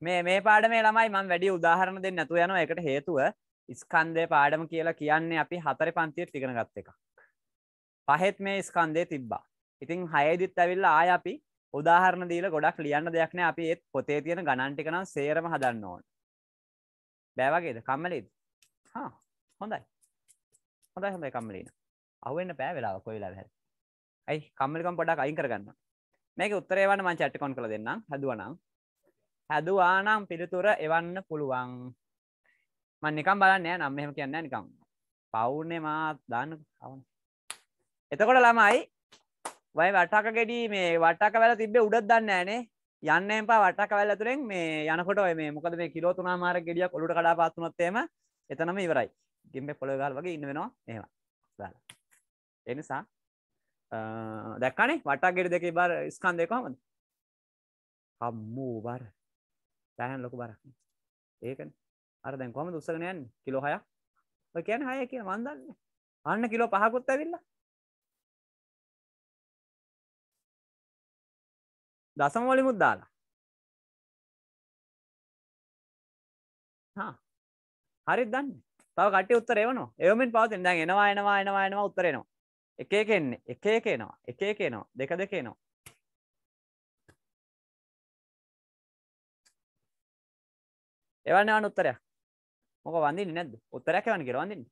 මේ මේ පාඩමේ ළමයි මම වැඩි උදාහරණ දෙන්න නැතුව යනවා ඒකට හේතුව ස්කන්ධය පාඩම කියලා කියන්නේ අපි හතරේ පන්තියට ඉගෙන ගත්ත එකක් පහෙත් මේ ස්කන්ධය තිබ්බා ඉතින් හයදිත් ඇවිල්ලා ආය අපි උදාහරණ දීලා ගොඩක් ලියන්න දෙයක් නෑ අපි ඒත් පොතේ තියෙන ගණන් ටික නම් සේරම හදන්න ඕන බෑ වගේද කම්මැලිද හා හොඳයි හොඳයි හොඳයි කම්මලින අහුවෙන්න පෑ වෙලාව කොයි වෙලාව හැර ඇයි කම්මලිකම් පොඩක් අයින් කරගන්න මේක උත්තරේවන්න මං චට්කොන් කළ දෙන්නම් හැදුවනම් හැදවානම් පිළිතුර එවන්න පුළුවන් මන් නිකම් බලන්න නම් මෙහම කියන්න නිකම් පවුනේ මාත් දාන්න කවන එතකොට ළමයි වයි වටක ගෙඩී මේ වටක වැල තිබේ උඩත් දන්න ෑනේ යන්න එපා වටක වැල්ල තුරෙන් මේ යනකොට මේ මොකද මේ කිලෝ තුනා මාර ගෙඩියක් ඔලුට කඩා පාත්තුනොත්තේම එතනම ඉවරයි ගිම්බෙ පොළොගල් වගේ ඉන්න වෙනවා ඒවා එනිසා දැක්කනේ වටාගෙට දෙක බර ස්කන් දෙකමද හම්මූ බර දැහන් ලොකු බරක් ඒකන අර දැන් කොම උත්සගෙන යන්න කිලෝ හයක් ඔය කියන හය කිය මන්දන්න අන්න කිලෝ පහකුත් ඇවිල්ලා දසමවලිමුත් දාලා හරි දන්න තව කට උත්තර එවන එවමින් පවතින් දැන් එනවා එනවා එනවා එනවා උත්තරෙනවා එකේ කෙන්නේ එකේ කේනවා එකේ කේනවා දෙක දෙකේනවා එවන්න එවන්න උත්තරයක් මොක වඳින්නේ නැද්ද උත්තරයක් එවන්න කියලා වඳින්නේ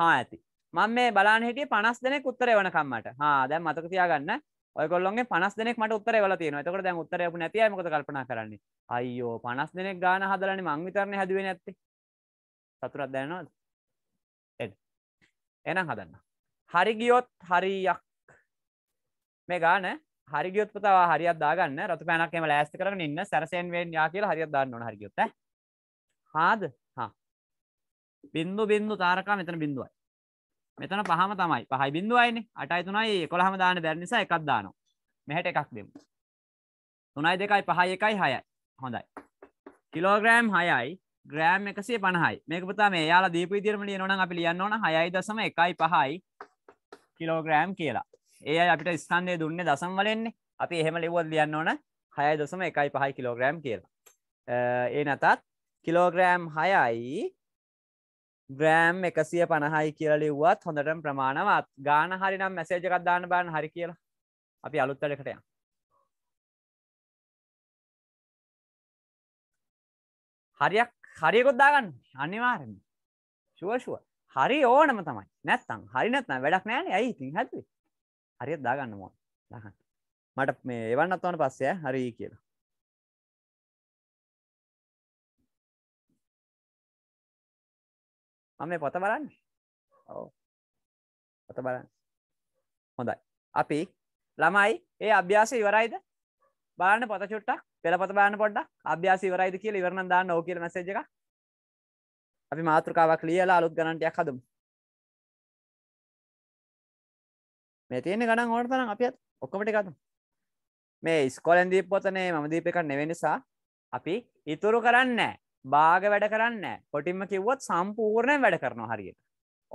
හා ඇති මං මේ බලන්න හිටිය පනස් දෙනෙක් උත්තර එවනකම්මට හා දැන් මතක තියාගන්න ඔයගොල්ලොන්ගේ පනස් දෙනෙක් මට උත්තර එවලා තියෙනවා එතකොට දැන් උත්තර එවපු නැතිව මොකද කල්පනා කරන්නේ අයියෝ පනස් දෙනෙක් ගාන හදලානේ මං විතරනේ හැදුවේ නැත්තේ සතුරක් දැනනවද එනම් හදන්න හරි ගියොත් හරියක් මේ ගාන හරිගියොත් පතාව හරිත් දාගන්න රතු පැනක්ම ලෑස්ත කරන ඉන්න සැරසයෙන් වෙන් යා කියලා හරිත් දාන්න ඕන හරිගියොත් හාද හා බින්දු බින්දු තාරකා මෙතන බින්දුවයි මෙතන පහම තමයි පහයි බින්දුවයිනේ අටයි තුනයි එකොළහම දාන්න බැරි නිසා එකක් දානවා මෙහෙට එකක් දෙමු තුනයි දෙකයි පහයි එකයි හයයි හොඳයි කිලෝග්‍රෑම් හයයි ග්‍රෑම් එකසේ පණහයි මේක පුතා මේ යාලා දීපු විදිහටම ලියනවනම් අපි ලියන්න ඕන 6.1.5යි කිලෝග්‍රෑම් කියලා. ඒ අය අපිට ස්කන්ධය දුන්නේ දශම වලින්නේ. අපි එහෙම ලිව්වොත් ලියන්න ඕන 6.1.5 කිලෝග්‍රෑම් කියලා. ඒ නැතත් කිලෝග්‍රෑම් 6යි ග්‍රෑම් 150යි කියලා ලිව්වත් හොඳටම ප්‍රමාණවත්. ගාන හරි නම් මැසේජ් එකක් දාන්න බලන්න හරි කියලා. අපි අලුත් වැඩකට යමු. හරියක් හරියකොත් දාගන්න අනිවාර්යෙන් ශුවශුව හරි ඕනම තමයි නැත්තම් හරි නැත්නම් වැඩක් නෑනේ ඇයි ඉතින් හැදුවේ හරියට දාගන්න ඕන දාගන්න මට මේ එවන්නත් ඕන පස්සේ හරි කියලා මම මේ පොත බලන්නේ ඔව් පොත බලන්න හොඳයි අපි ළමයි ඒ අභ්‍යාසය ඉවරයිද බලන්න පොත චුට්ටක් පෙළපත බාන්න පොඩ්ඩ අභ්‍යාස ඉවරයිද කියලා ඉවරනම් දාන්න ඕක කියලා මැසේජ් එකක් අපි මාතෘකාවක් ලියලා අලුත් ගණන් ටිකක් හදමු මේ තියෙන ගණන් ඕන තරම් අපි ඔක්කොම ටික හදමු මේ ඉස්කෝලෙන් දීප පොතනේ මම දීප එකක් නෙවෙයි නිසා අපි ඉතුරු කරන්නේ භාග වැඩ කරන්න පොටිම කිව්වොත් සම්පූර්ණයෙන් වැඩ කරනවා හරියට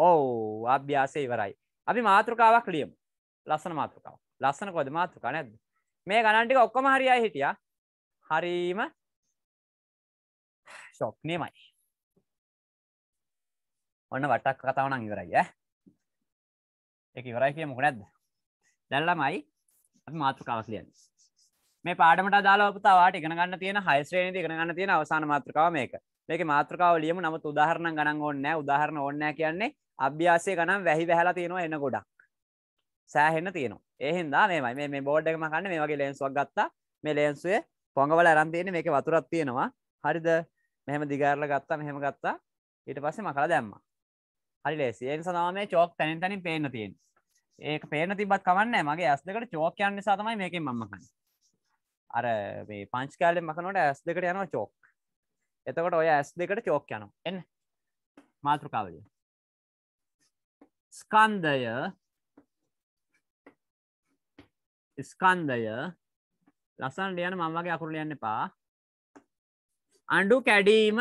ඔව් අභ්‍යාසය ඉවරයි අපි මාතෘකාවක් ලියමු ලස්සන මාතෘකාවක් ලස්සන කොද මාතෘකා නැද්ද මේ ගණන් ටික ඔක්කොම හරියයි හිටියා හරීම ශොක් නෙමයි ඔන්න වටක් කතාව නම් ඉවරයි ඈ ඒක ඉවරයි කියේ මොකද නැද්ද දැන් ළමයි අපි මාතෘකාව ලියන්නේ මේ පාඩමට අදාළව පුතා ඔයාලට ඉගෙන ගන්න තියෙන 6 ශ්‍රේණියේදී ඉගෙන ගන්න තියෙන අවසාන මාතෘකාව මේක මේකේ මාතෘකාව ලියමු නමුත් උදාහරණ ගණන් ඕනේ නැහැ උදාහරණ ඕනේ නැහැ කියන්නේ අභ්‍යාසයේ ගණන් වැහි වැහලා තියෙනවා එන ගොඩක් සෑහෙන්න තියෙනවා ඒ හින්දා මේමයි මේ මේ බෝඩ් එකම කන්නේ මේ වගේ ලෙන්සුවක් ගත්තා මේ ලෙන්සුවේ පොඟවල අරන්තියෙන මේක වතුරත් තියෙනවා හරිද මෙහම දිගාරල ගත්තා මෙහෙම ගත්තා ඊට පස්සේ මකලා දැම්ම හරි ලේසියෙන් සදාමේ චෝක් තැනින් තනින් පේන්න තියෙන් ඒක පේන තිබත් කවන්න මගේ ඇස් දෙකට චෝක් යන්න සාතමයි මේක මම්මකන්න අර මේ පංචිකාලෙන් මකනොට ඇස් දෙකට යනවා චෝක් එතකොට ඔය ඇස් දෙකට චෝක් යනවා එන්න මාතෘකාවලිය ස්කන්දය ස්කන්දය ලස්සන් ලියන්න මම වගේ අකුරු ලියන්න එපා. අඬු කැඩීම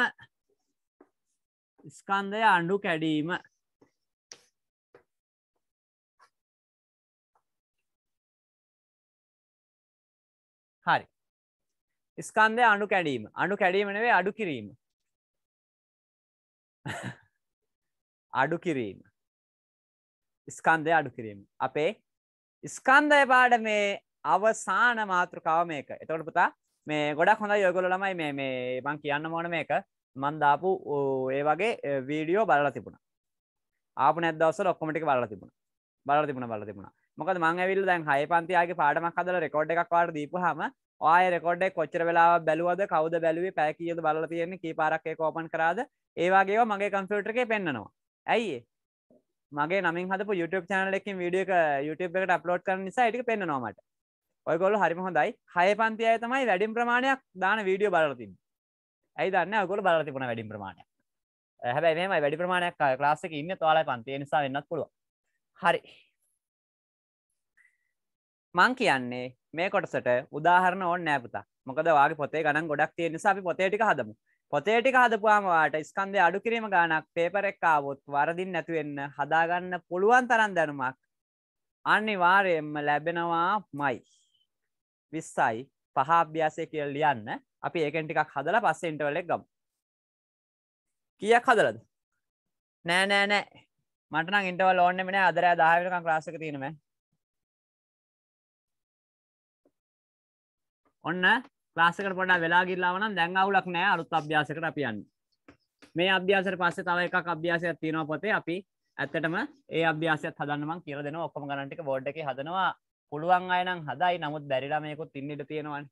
ස්කන්ධය අඬු කැඩීම හරි ස්කන්ධය අඩු කැඩීම අඩු කැඩීම නෙවේ අඩු කිරීම <laughs> අඩු කිරීම ස්කන්ධය අඩු කිරීම අපේ ස්කන්ධය පාඩ මේ අවසාන මාතෘකාව මේක එතකට පුතා මේ ගොඩක් හොඳ යොගොල ළමයි මේ මේ බං කියන්න මොන මේක මන්දාපු ඒ වගේ වීඩියෝ බල තිබුණ ආප නැදවස ඔක්කොමටි බල තිබුණ බල තිබුණ බල තිබුණ මොක මං ඇවිල් දැන් හය පන්තියාගේ පාඩමක් හදල රෙකෝඩ් එකක් වාට දීපුහම ආය රෙකොඩ් කොච්චර වෙලා බැලුවද කවද බැලුවේ පැ කියද බල තියෙන්නේ කී පාරක්කය කෝපන් කරාද ඒවාගේ මගේ කම්පියුටර් එක පෙන්න්නනවා ඇයි මගේ නමින් හදපු YouTube චැනල එකින් වීඩියෝ YouTube එකට අප්ලෝඩ් කරන නිසා ඒක පෙන්න්නනවාමට ඔයගොල හරිම හොඳයි හය පන්ති අය තමයි වැඩිම් ප්‍රමාණයක් දාන වීඩියෝ බලතින් ඇයි දන්න ඔගොල බල තිබුණ වැඩිම් ප්‍රමාණයක් හැබැයි මේමයි වැඩි ප්‍රමාණයක් ලාස්සක ඉන්න තුවාලයි පන්තිය නිසා වෙන්නත් පුළුව හරි මං කියන්නේ මේ කොටසට උදාහරණ ඕන්න නෑපුතා මොකද වාගේ පොතේ ගණන් ගොඩක් තියෙන නිසා අපි පොතේ ටික හදමු පොතේ ටික හදපුවාම වාට ස්කන්ධය අඩු කිරීම ගාණක් පේපර් එක ආවොත් වරදින් නැති වෙන්න හදාගන්න පුළුවන් තරම් දැනුමක් අනිවාර්යයෙන්ම ලැබෙනවාමයි විස්සයි පහ අභ්‍යාසය කියල් ලියන්න අපි ඒකෙන් ටිකක් හදල පස්ස ඉන්ටවලෙක් ගම් කියක් හදලද නෑ නෑ නෑ මටන ඉන්ටවල් ඕන්න මෙන අදරෑ දාහවිකන් ක්‍රාසක තියනීම ඔන්න ලාසකට පොඩා වෙලා ගිල්ලාවන දැන් අවුලක් නෑ අලුත් අභ්‍යාසකට අපියන්න මේ අභ්‍යාසයට පස්සේ තව එකක් අභ්‍යාසයක් තියෙනවා පොතේ අපි ඇත්තටම ඒ අභ්‍යාසයත් හදන්න මං කියලා දෙනවා ඔක්කොම ගණන් ටික බෝඩ් එකේ හදනවා පුළුවන් අයනම් හදයි නමුත් බැරිලාමයකුත් ඉන්නට තියෙනවන්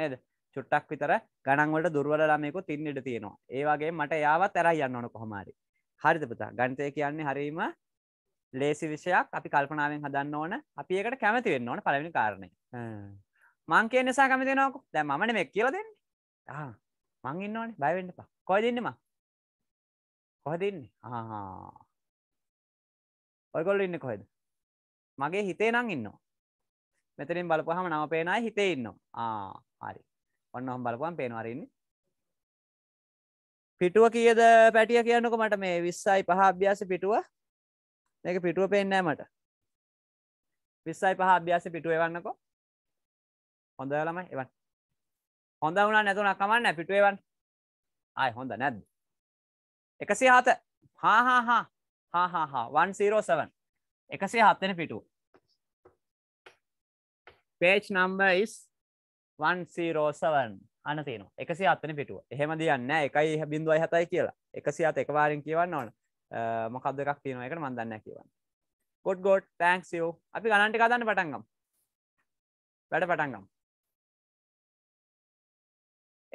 නේද චුට්ටක් විතර ගණන්වලට දුර්වලලාමයකු තින්නට තියෙනවා ඒවාගේ මට යාවත් ඇරයි යන්න ඕන කොහොමරි හරිතපතා ගන්තය කියන්නේ හරීම ලේසි විෂයක් අපි කල්පනාවෙන් හදන්න ඕන අපි ඒකට කැමති වෙන්න ඕන පලවෙනි කාරණය මංකේ නිසා කැමති නෝකු දැ මන මෙක් කියල දෙන්න මං ඉන්නවන බයවෙන්නපා කොයදන්නම කොහදන්නේ ආහා ඔයකොල්ල ඉන්න කොහෙද මගේ හිතේ නං ඉන්නවා මෙතරින් බලපුහම නම පේනයි හිතේ ඉන්නවා හරි ඔන්න හොම් බලපුුවන් පේනවරන්නේ පිටුව කියද පැටිය කියන්නක මට මේ විස්සයි පහ අභ්‍යාස පිටුව එක පිටුව පෙන්නෑ මට විස්සයි පහ අභ්‍යාස පිටුව එවන්නකෝ හොඳ ළමයි එවන් හොඳ වුණා නැතුන කමන්න පිටුවවන් අයි හොඳ නැද්ද එකසි හත හාහාහා හාහාහා 107 එකසේ හත්තෙන පිටුව පේච් නම්බ ඉස් 107 අන තියන එකසි අත්තන පිටුව එහෙම දියන්න එකයි බිඳුවයි හතයි කියලා එකසි අත එකවාරෙන් කියවන්න ඕන මොකක්ද එකක් තියෙන එකට මන්දන්න කියවන්න ගොඩ් ගොඩ් තෑන්ක්ස් යෝ අපි ගණන්ට කදන්න පටන්ගම් වැඩ පටන්ගම්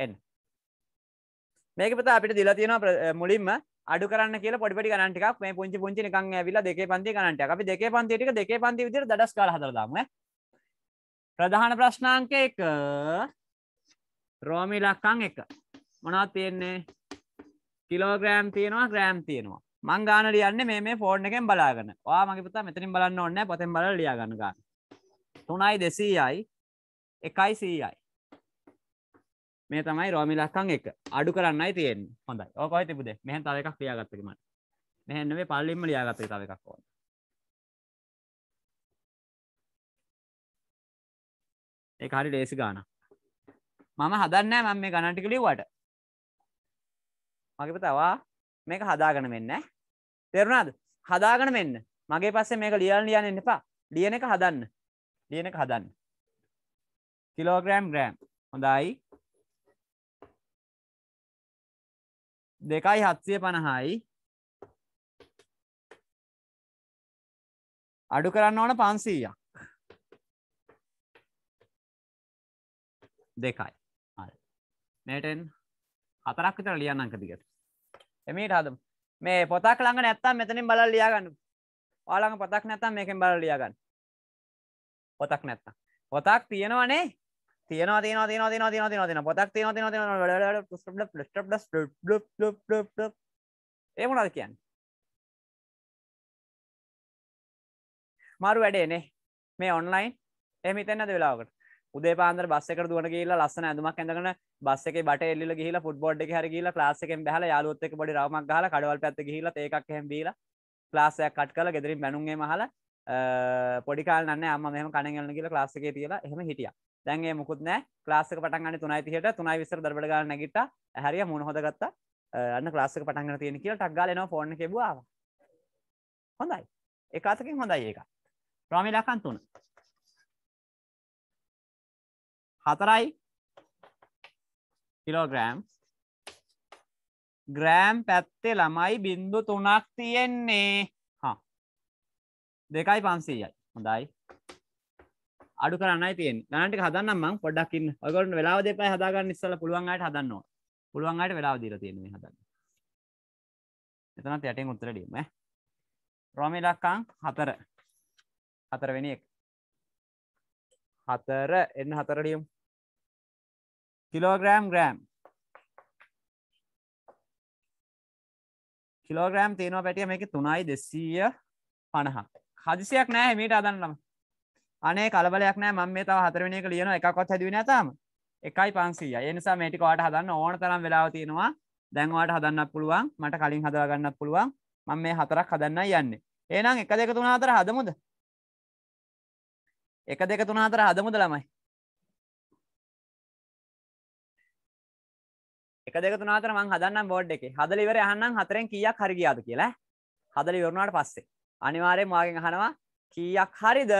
එන්න මේක පත අපිට දිලා තියෙනවා මුලින්ම අඩු කරන්න කියලා පොඩිපටි ගණන් ටිකක් මේ පුංචි පුංචි නිකන් ඇවිල්ලා දෙකේ පන්ති ගණන් ටික අපි දෙකේ පන්ති ටික දෙකේ පන්ති විදිහට දඩස් කාලා හදලා දාමු ඈ ප්‍රධාන ප්‍රශ්නාංක එක රෝමි ලක්කං එක මොනවත් තියෙන්නේ කිලෝග්‍රෑම් තියෙනවා ග්‍රෑම් තියෙනවා මං ගාන ලියන්නේ මේ මේ ෆෝර්න් එකෙන් බලාගෙන වා මගේ පුතා මෙතනින් බලන්න ඕනේ පොතෙන් බලලා ලියා ගන්න ගන්න 3යි 200යි 1යි 100යි මේ තමයි රෝමි ලක්කං එක අඩු කරන්නයි තියෙන්නේ හොඳයි ඕක ඔය තිබුදේ මෙහෙන් තව එකක් ලියාගත්තා කිමන් මෙහෙන් නෙවෙයි පල්ලිම්ම ලියාගත්තා තව එකක් ඕනේ එක හරි ලේසි ගාන මම හදන්නෑ මම මේ ගණටික ලිව්වට මගේ තවා මේක හදාගෙන මෙන්න තෙරුණාද හදාගෙන මෙන්න මගේ පස්සේ මේක ලියල් ලියන්න එන්න එපා ලියන එක හදන්න ලියන එක හදන්න කිලෝග්‍රෑම් ග්‍රෑම් හොඳයි දෙකයි හත්සිය පණහායි අඩු කරන්න ඕන පන්සීයක් දෙකයි මේටෙන් හතරක් විතර ලියන්න අංක දිගට එමීට හදමු මේ පොතක් ළඟ නැත්තම් මෙතනින් බලලා ලියාගන්න. ඔයාලඟ පොතක් නැත්තම් මේකෙන් බලලා ලියාගන්න. පොතක් නැත්තම්. පොතක් තියෙනවනේ. තියෙනවා තියෙනවා තියෙනවා තියෙනවා තියෙනවා තියෙනවා තියෙනවා පොතක් තියෙනවා තියෙනවා තියෙනවා ඒ මොනවද කියන්නේ? මාරු වැඩේනේ. මේ ඔන්ලයින් එහෙම හිතෙන්නද වෙලාවකට? උදේ පාන්දර බස් එකට දුවන ගිහිල්ලා ලස්සන ඇඳුමක් ඇඳගෙන බස් එකේ බට එල්ලිලා ගිහිල්ලා ෆුට්බෝල් එකේ හරි ගිහිල්ලා ක්ලාස් එකෙන් බහලා යාළුවොත් එක්ක පොඩි රවුමක් ගහලා කඩවල් පැත්තේ ගිහිල්ලා තේ එකක් එහෙම බීලා ක්ලාස් එකක් කට් කරලා ගෙදරින් බැනුම් එහෙම අහලා පොඩි කාලේ නන්නේ අම්මා මෙහෙම කණෙන් එළන ගිහිල්ලා ක්ලාස් එකේ තියලා එහෙම හිටියා දැන් ඒ මොකුත් නෑ ක්ලාස් එක පටන් ගන්න 3:30ට 3:20ට දරබඩ ගාලා නැගිට්ටා හරිය මුණ හොද ගත්තා අන්න ක්ලාස් එක පටන් ගන්න තියෙන කියලා ටක් ගාලා එනවා ෆෝන් එකේ බුවා හොඳයි එක අතකින් හොඳයි ඒක රාමේ ලකන් තුන හතරයි කිලෝග්‍රෑම් ග්‍රෑම් පැත්තේ ළමයි බින්දු තුනක් තියෙන්නේ හා දෙකයි පන්සීයයි හොඳයි අඩු කරන්නයි තියෙන ගණන්ටික හදන්නම් මං පොඩ්ඩක් ඉන්න ඔයගොල්ලන්ට වෙලාව දෙපයි හදාගන්න ඉස්සලා පුළුවන් අයට හදන්න ඕන පුළුවන් අයට වෙලාව දීලා තියෙනවා මේ හදන්න එතනත් යටින් උත්තර දෙන්න ඈ රොම ඉලක්කම් හතර හතරවෙනි එක හතර එන්න හතර ලියමු කිලෝග්‍රෑම් ග්‍රෑම් කිලෝග්‍රෑම් තියෙනවා පැටිය මේක තුනයි දෙසීය පණහා හදිසියක් නෑ මේට අදන්නම අනේ කලබලයක් නෑ මම මේ තව හතරවෙනි එක ලියනවා එකක්වත් හැදුවේ නෑ තාම එකයි 500යි ඒ නිසා මේ ටික ඔයාලට හදන්න ඕන තරම් වෙලාව තියෙනවා දැන් ඔයාලට හදන්නත් පුළුවන් මට කලින් හදවා ගන්නත් පුළුවන් මම මේ හතරක් හදන්නයි යන්නේ එහෙනම් 1 2 3 4 හදමුද 1 2 3 4 හදමුද ළමයි එක දෙක තුන හතර මං හදන්නම් බෝඩ් එකේ. හදලා ඉවර අහන්නම් හතරෙන් කීයක් හරි ගියාද කියලා ඈ. හදලා ඉවර වුණාට පස්සේ අනිවාර්යයෙන් මාගෙන් අහනවා කීයක් හරිද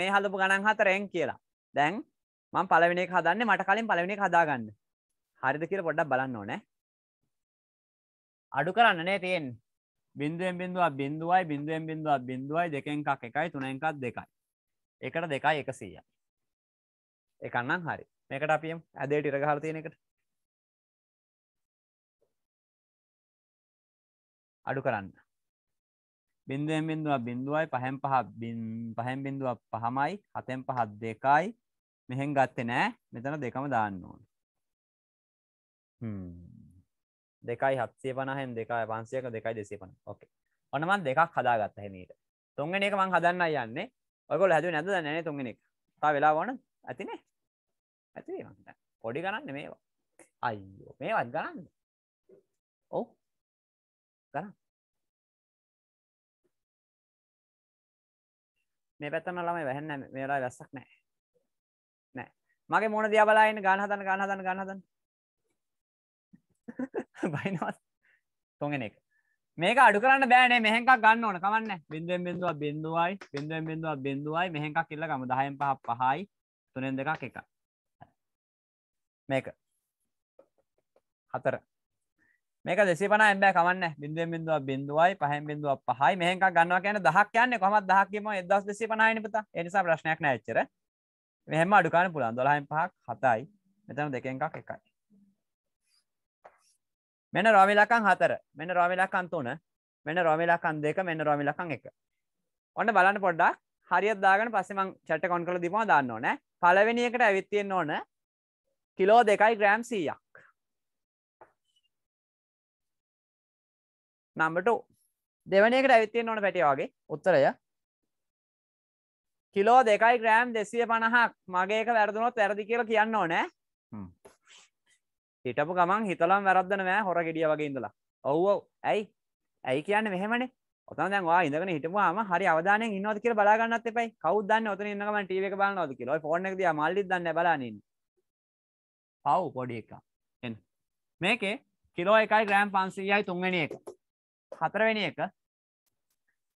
මේ හදපු ගණන් හතරෙන් කියලා. දැන් මම පළවෙනි එක හදන්නේ මට කලින් පළවෙනි එක හදාගන්න. හරිද කියලා පොඩ්ඩක් බලන්න ඕනේ. අඩු කරන්න නේ තියෙන්නේ. බින්දුවෙන් බින්දුවක් බින්දුවයි බින්දුවෙන් බින්දුවක් බින්දුවයි දෙකෙන් එකක් එකයි තුනෙන් එකක් දෙකයි. එකට දෙකයි 100යි. එකක් නම් හරි. මේකට අපි යමු. ඇදේට ඉර ගහලා තියෙන එකට. අඩු කරන්න බින්දුවෙන් බින්දුව බින්දුවයි පහෙන් පහ පහෙන් බින්දුව පහමයි හතෙන් පහත් දෙකයි මෙහෙන් ගත්තේ නෑ මෙතන දෙකම දාන්න ඕන දෙකයි හත්සේ පනහෙන් දෙකයි පන්සියක දෙකයි දෙසේ පන ඕකේ ඔනමන් දෙකක් හදා ගත්ත හෙමීට තුන්ගෙන එක මං හදන්න යන්නේ ඔයකොල් හැදුව නැද නැන තුන්ගෙන එක තා වෙලා ඕන ඇතිනේ ඇති පොඩි කරන්න මේවා අයිෝ මේවත් ගන්න ඔව් ගණන්. මේ පැත්තම ළමයි වැහෙන්නේ නැහැ. මේ වෙලාවේ වැස්සක් නැහැ. නැහැ. මගේ මොන දිහා බලා ඉන්න ගාන හදන්න ගාන හදන්න ගාන හදන්න. <laughs> බයිනවස් තුන්ගෙන එක. මේක අඩු කරන්න බෑනේ මෙහෙන් එකක් ගන්න ඕන. කමන්නේ. බින්දුවෙන් බින්දුවක් බින්දුවයි බින්දුවෙන් බින්දුවක් බින්දුවයි මෙහෙන් එකක් ඉල්ලගමු. 10න් 5ක් 5යි 3න් 2ක් 1යි. මේක. හතර. මේක දෙසේ පනහෙන් බෑ කමන්න බින්දුවෙන් බින්දුවක් බින්දුවයි පහෙන් බින්දුවක් පහයි මෙහෙන් එකක් ගන්නවා කියන්නේ 10ක් කියන්නේ කොහමද 10ක් කියමු 1250 නේ පුතා ඒ නිසා ප්‍රශ්නයක් නෑ එච්චර මෙහෙම අඩු කරන්න පුළුවන් 12න් 5ක් 7යි මෙතන දෙකෙන් එකක් එකයි මෙන්න රොමිලකම් 4 මෙන්න රොමිලකම් 3 මෙන්න රොමිලකම් 2 මෙන්න රොමිලකම් 1 ඔන්න බලන්න පොඩ්ඩක් හරියට දාගෙන පස්සේ මං chat එක on කරලා දීපුවා දාන්න ඕනේ පළවෙනි එකට ඇවිත් තියෙන්න ඕන කිලෝ 2යි ග්‍රෑම් 100ක් නම්බට දෙවනකට ඇවිත්තියෙන් ඕන පැටිය වගේ උත්තරය කිලෝ දෙකයි ග්‍රෑම් දෙසිය පණහක් මගේක වැරදුනොත් වැරදි කියලා කියන්න ඕනෑ හිටපු ගමන් හිතලම් වැරදන නෑ හොර ගෙඩිය වගේ ඉඳලා ඔව්ව ඇයි ඇයි කියන්න මෙහෙමන ඔතන් දැන්වා ඉඳගෙන හිටපුවාම හරි අවධානය ඉන්නවද කියලා බලාගන්නත් එපයි කවුදන්න ඔතන ඉන්නකම ටීව එක බලනවද කියලා ෆෝන් එක දිහා මල්ලි දන්න බලනින් පව් පොඩි එකක් එන්න මේකේ කිලෝ එකයි ග්‍රෑම් පන්සීයයි තුන්වෙනි එක හතරවෙනි එක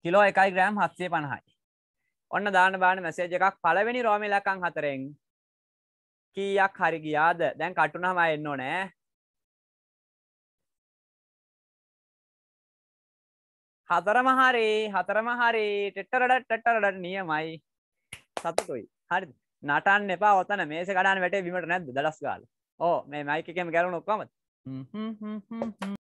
කිලෝ එකයි ග්‍රෑම් හත්සේ පණහයි ඔන්න දාන බාන මැසේජ එකක් පළවෙනි රෝමිලකං හතරෙන් කීයක් හරි ගියාද දැන් කටුනම එන්න ඕනෑ හතරම හරි හතරම හරි ටෙටරඩ ටටරඩ නියමයි සතුතුයි හරි නටන්න එපා ඔතන මේ කඩන්න වැට බිමට නැද දලස් ගාල ඕ මේ මයිකකෙම ගැලුණු ඔක්කොමත්